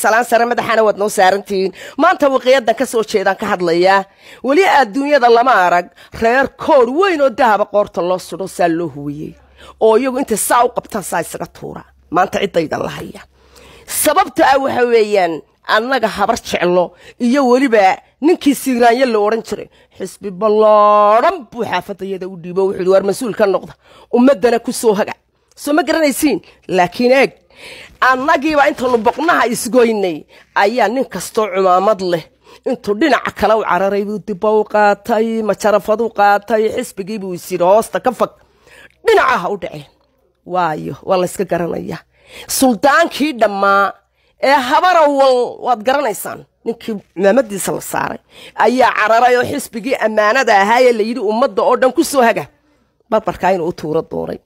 salaan sare madaxaana waad noo saarantihiin maanta waqiyadan ka soo jeedaan ka hadlaya weli adduunyada lama arag reer koor weyn oo dahaba qoorta loo sudho saa loo huwiyey oo iyagu intay saa u qabtaan saa isaga tuura maanta ciddayda lahaya sababta ah waxa weeyaan annaga habar jeclo iyo weliba ninkii siiraanyo la odhan jiray xisbi ballaadhan buu xaafadda u dhiibo wuxuu war mas-uul noqda ummaddana ku soo haga soo ma garanaysiin laakiin eeg annagiiba intaanu boqnaha isgoynay ayaa nin kastoo cumaamad leh intuu dhinaca kale u cararay buu dibba u qaatay majarafadu qaatay xisbigiibuu isyidhi hoosta ka fag dhinaca ha u dhaceen waayo waa layska garanaya suldaankii dhammaa ee habarawal waad garanaysaan ninkii cumaamadiisa la saaray ayaa cararay oo xisbigii ammaanada ahaa ee layidhi ummadda oo dhan ku soo haga barbarkaa inuu u tuuro doonay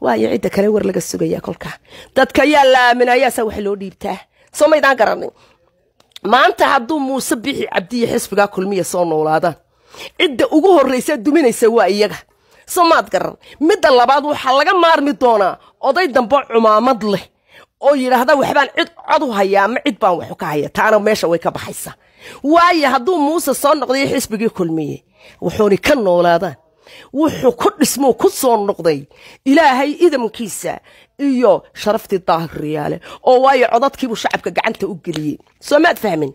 waayo cidda kale war laga sugaya kolkaa dadka yaa la aaminayaasa wax loo dhiibtaa eh? soo maydaan garanay maanta hadduu muuse bixi cabdiya xisbigaa kulmiya soo noolaadaan cidda ugu horraysa duminaysa waa iyaga soo maad garan midda labaad waxaa laga maarmi doonaa oday dambe cumaamad leh oo yidhaahda waxbaan cid cod u hayaa ama cid baan waxu ka haya taana meesha way ka baxaysaa waayo hadduu muuse soo noqdayo xisbigii kulmiye wuxuuni ka noolaadaan wuxuu ku dhismuu ku soo noqday ilaahay idamkiisa iyo sharaftii daahir riyaale oo waayo codadkiibuu shacabka gacanta u geliyey soo maad fahmin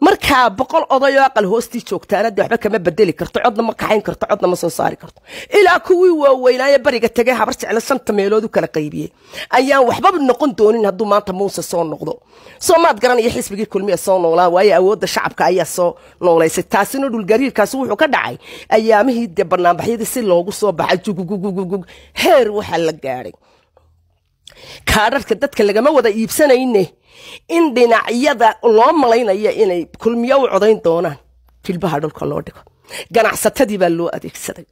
markaa boqol oday oo aqal hoostii joogtaana dee waxba kama bedeli karto codna ma kaxayn karto codna ma soo saari karto ilaa kuwii waaweynaaye bariga tegey habar jecla shanta meelood u kala qaybiyey ayaan waxba noqon doonin hadduu maanta muuse soo noqdo soo maad garanaya xisbigii kulmiya soo noolaa waayo awoodda shacabka ayaa soo noolaysay taasina dhulgariirkaasi wuxuu ka dhacay ayaamihii dee banaanbaxyadii si loogu soo baxa jugugugugugug heer waxaa la gaaday kaadharka dadka lagama wada iibsanayne in dhinacyada loo malaynayo inay kulmiyo u codayn doonaan jilbaha dhulka loo dhigo ganacsatadii baa loo adeegsaday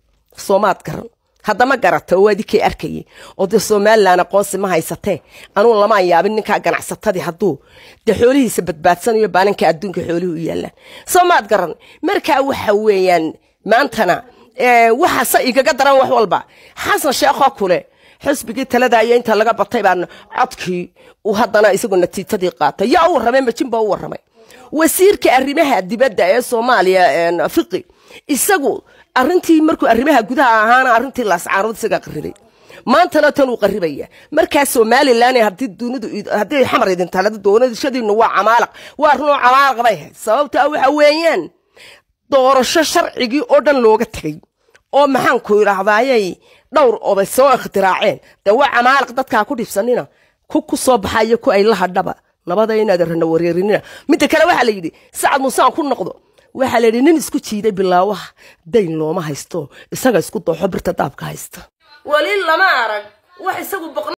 soomaad garan haddama garata oo adikay arkayay oo dee somalilan aqoonsi ma haysatee anuu lamaan yaabin ninkaa ganacsatadii hadduu dee xoolihiisa badbaadsanayo baaninka adduunka xooluhu u yaallaan soomaad garan markaa waxa weeyaan maantana waxaase igaga daran wax walba xasan sheekhoo kule xisbigii talada ayaa inta laga batay baan codkii uu haddana isagoo natiijadii qaatay yaa u warramay majin baa u warramay wasiirka arrimaha dibadda ee soomaaliya fiqi isagu arrintii markuu arrimaha gudaha ahaana arrintii laascaarood isagaa qarribay maantana tan uu qarribaya markaa somalilan hadii dunidu haddii xamar idin talada doonashadiinu waa camaalaq waa runoo camaalaq bay ahayd sababtaa waxa weeyaan doorasho sharcigii oo dhan looga tegay oo maxaan ku idhaahdayay dhowr oba soo ikhtiraaceen dee waa camaaliq dadkaa ku dhibsanina ku ku soo baxayo ku ay la hadhaba nabada inaad rana wareerinina midda kale waxaa la yidhi sacad muusean ku noqdo waxaa la yidhi nin isku jiiday bilaawaha dayn looma haysto isaga isku dooxo birta daabka haysta weli lama arag wax isagu